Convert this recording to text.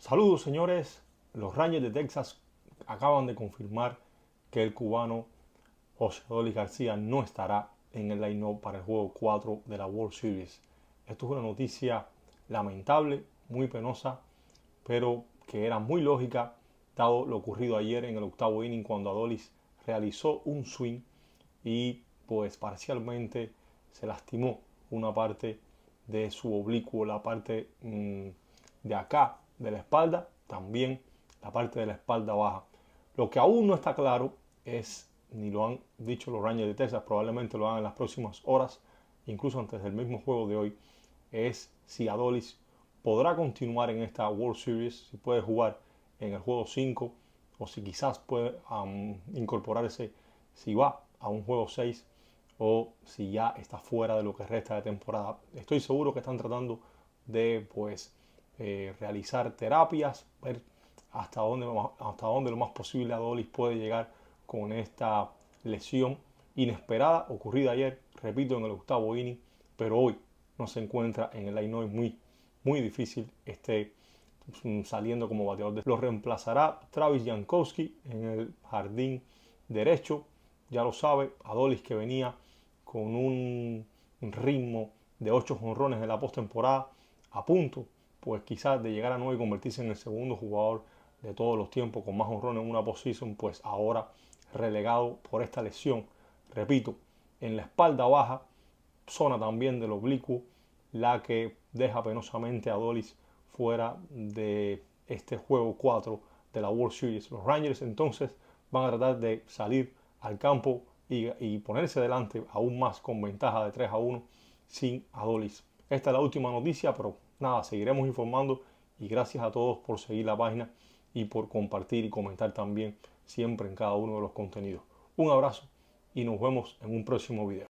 Saludos señores, los Rangers de Texas acaban de confirmar que el cubano José Adolis García no estará en el line-up para el juego 4 de la World Series. Esto es una noticia lamentable, muy penosa, pero que era muy lógica dado lo ocurrido ayer en el octavo inning cuando Adolis realizó un swing y pues parcialmente se lastimó una parte de su oblicuo, la parte mm, de acá de la espalda, también la parte de la espalda baja. Lo que aún no está claro es, ni lo han dicho los Rangers de Texas, probablemente lo hagan en las próximas horas, incluso antes del mismo juego de hoy, es si Adolis podrá continuar en esta World Series, si puede jugar en el juego 5 o si quizás puede incorporarse, si va a un juego 6 o si ya está fuera de lo que resta de temporada. Estoy seguro que están tratando de pues eh, realizar terapias, ver hasta dónde, hasta lo más posible Adolis puede llegar con esta lesión inesperada ocurrida ayer, repito, en el octavo inning, pero hoy no se encuentra en el Ainoy muy, muy difícil este mm, saliendo como bateador. De... Lo reemplazará Travis Jankowski en el jardín derecho. Ya lo sabe, Adolis que venía con un ritmo de 8 jonrones en la postemporada, a punto pues quizás de llegar a 9 y convertirse en el segundo jugador de todos los tiempos con más honrones en una posición, pues ahora relegado por esta lesión. Repito, en la espalda baja, zona también del oblicuo, la que deja penosamente a Dolis fuera de este juego 4 de la World Series. Los Rangers entonces van a tratar de salir al campo y, ponerse delante aún más con ventaja de 3 a 1 sin Adolis esta es la última noticia, pero nada, seguiremos informando y gracias a todos por seguir la página y por compartir y comentar también siempre en cada uno de los contenidos. Un abrazo y nos vemos en un próximo video.